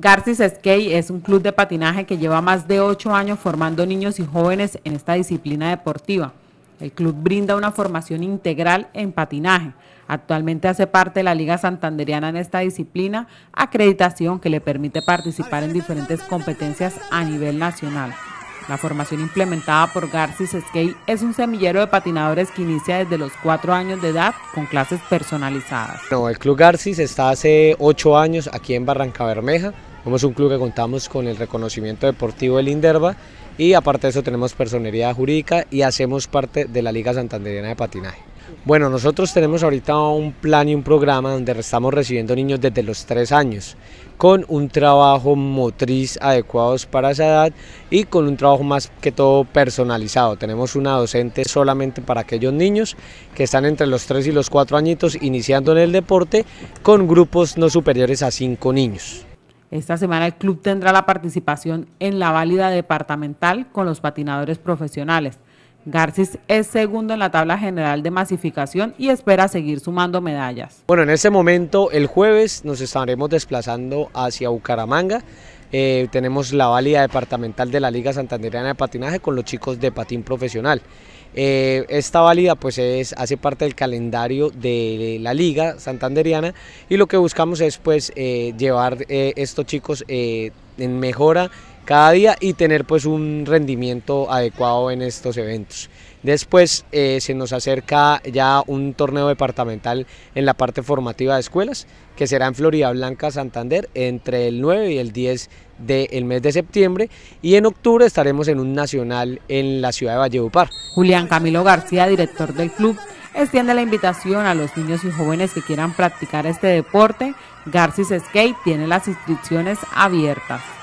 Garcis Skate es un club de patinaje que lleva más de ocho años formando niños y jóvenes en esta disciplina deportiva. El club brinda una formación integral en patinaje. Actualmente hace parte de la Liga Santanderiana en esta disciplina, acreditación que le permite participar en diferentes competencias a nivel nacional. La formación implementada por Garcis Skate es un semillero de patinadores que inicia desde los cuatro años de edad con clases personalizadas. el Club Garcis está hace ocho años aquí en Barranca Bermeja. Somos un club que contamos con el reconocimiento deportivo del Inderva y aparte de eso tenemos personería jurídica y hacemos parte de la Liga Santanderiana de Patinaje. Bueno, nosotros tenemos ahorita un plan y un programa donde estamos recibiendo niños desde los 3 años, con un trabajo motriz adecuados para esa edad y con un trabajo más que todo personalizado. Tenemos una docente solamente para aquellos niños que están entre los 3 y los 4 añitos iniciando en el deporte con grupos no superiores a 5 niños. Esta semana el club tendrá la participación en la válida departamental con los patinadores profesionales. Garcis es segundo en la tabla general de masificación y espera seguir sumando medallas. Bueno, en este momento, el jueves, nos estaremos desplazando hacia Bucaramanga. Eh, tenemos la válida departamental de la Liga Santanderiana de Patinaje con los chicos de patín profesional. Eh, esta válida pues es, hace parte del calendario de la Liga Santanderiana y lo que buscamos es pues eh, llevar estos chicos en mejora cada día y tener pues un rendimiento adecuado en estos eventos. Después eh, se nos acerca ya un torneo departamental en la parte formativa de escuelas, que será en Florida Blanca, Santander, entre el 9 y el 10 del mes de septiembre. Y en octubre estaremos en un nacional en la ciudad de Valledupar. Julián Camilo García, director del club, extiende la invitación a los niños y jóvenes que quieran practicar este deporte. Garcis Skate tiene las inscripciones abiertas.